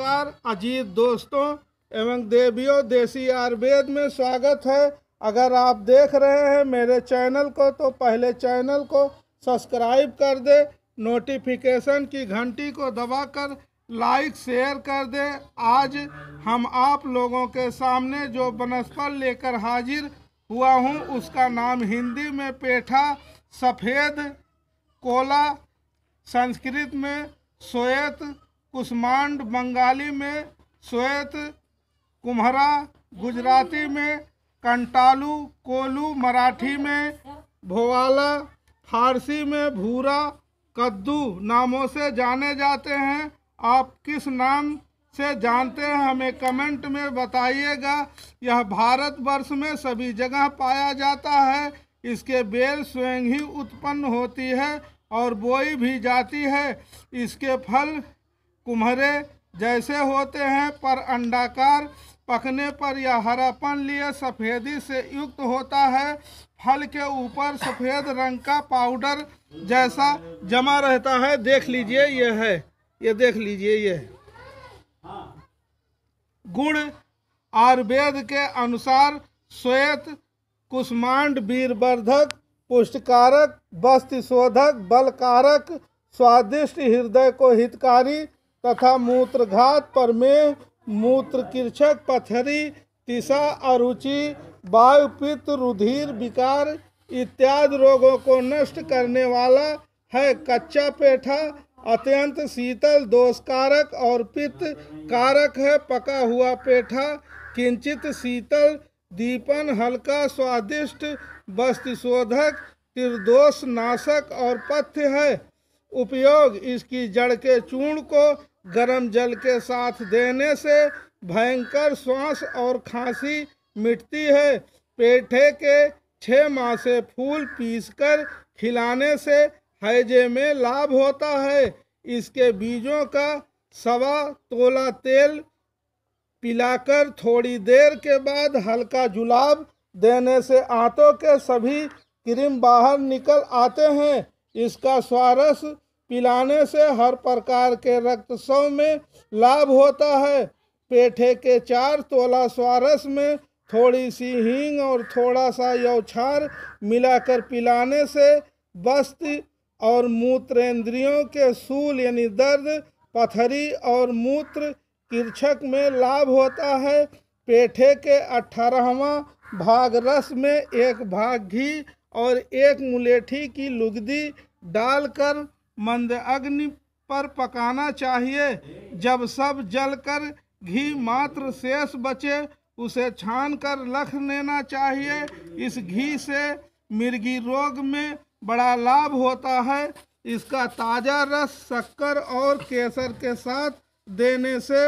नमस्कार अजीत दोस्तों एवं देवियों देसी आयुर्वेद में स्वागत है अगर आप देख रहे हैं मेरे चैनल को तो पहले चैनल को सब्सक्राइब कर दे नोटिफिकेशन की घंटी को दबाकर लाइक शेयर कर दे आज हम आप लोगों के सामने जो बनस्पत लेकर हाजिर हुआ हूँ उसका नाम हिंदी में पेठा सफ़ेद कोला संस्कृत में श्वेत कुष्मांड बंगाली में श्वेत कुम्हरा गुजराती में कंटालू कोलू मराठी में भोवाला फारसी में भूरा कद्दू नामों से जाने जाते हैं आप किस नाम से जानते हैं हमें कमेंट में बताइएगा यह भारतवर्ष में सभी जगह पाया जाता है इसके बेल स्वयं ही उत्पन्न होती है और बोई भी जाती है इसके फल कुम्हरे जैसे होते हैं पर अंडाकार पकने पर यह हरापन लिए सफ़ेदी से युक्त होता है फल के ऊपर सफ़ेद रंग का पाउडर जैसा जमा रहता है देख लीजिए ये है ये देख लीजिए ये गुण आयुर्वेद के अनुसार श्वेत कुष्मांड वीरवर्धक पुष्टकारक शोधक बलकारक स्वादिष्ट हृदय को हितकारी तथा मूत्रघात पर में मूत्र किरछक पथरी तिशा अरुचि वायुपित्त रुधिर विकार इत्यादि रोगों को नष्ट करने वाला है कच्चा पेठा अत्यंत शीतल दोषकारक और पित्त कारक है पका हुआ पेठा किंचित शीतल दीपन हल्का स्वादिष्ट वस्तुशोधक त्रिदोष नाशक और पथ्य है उपयोग इसकी जड़ के चूर्ण को गर्म जल के साथ देने से भयंकर श्वास और खांसी मिटती है पेठे के छः माह से फूल पीसकर खिलाने से हैजे में लाभ होता है इसके बीजों का सवा तोला तेल पिलाकर थोड़ी देर के बाद हल्का जुलाब देने से आंतों के सभी क्रीम बाहर निकल आते हैं इसका स्वारस पिलाने से हर प्रकार के रक्तस्व में लाभ होता है पेठे के चार तोला स्वारस में थोड़ी सी हींग और थोड़ा सा यौछार मिलाकर पिलाने से वस्त और मूत्रेंद्रियों के सूल यानी दर्द पथरी और मूत्र किरछक में लाभ होता है पेठे के अठारहवा भाग रस में एक भाग घी और एक मुलेठी की लुगदी डालकर मंद अग्नि पर पकाना चाहिए जब सब जलकर घी मात्र शेष बचे उसे छान कर लख लेना चाहिए इस घी से मिर्गी रोग में बड़ा लाभ होता है इसका ताज़ा रस शक्कर और केसर के साथ देने से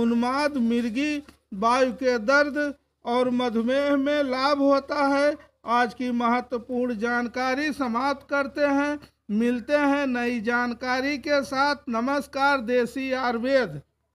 उन्माद मिर्गी वायु के दर्द और मधुमेह में लाभ होता है आज की महत्वपूर्ण जानकारी समाप्त करते हैं मिलते हैं नई जानकारी के साथ नमस्कार देसी आयुर्वेद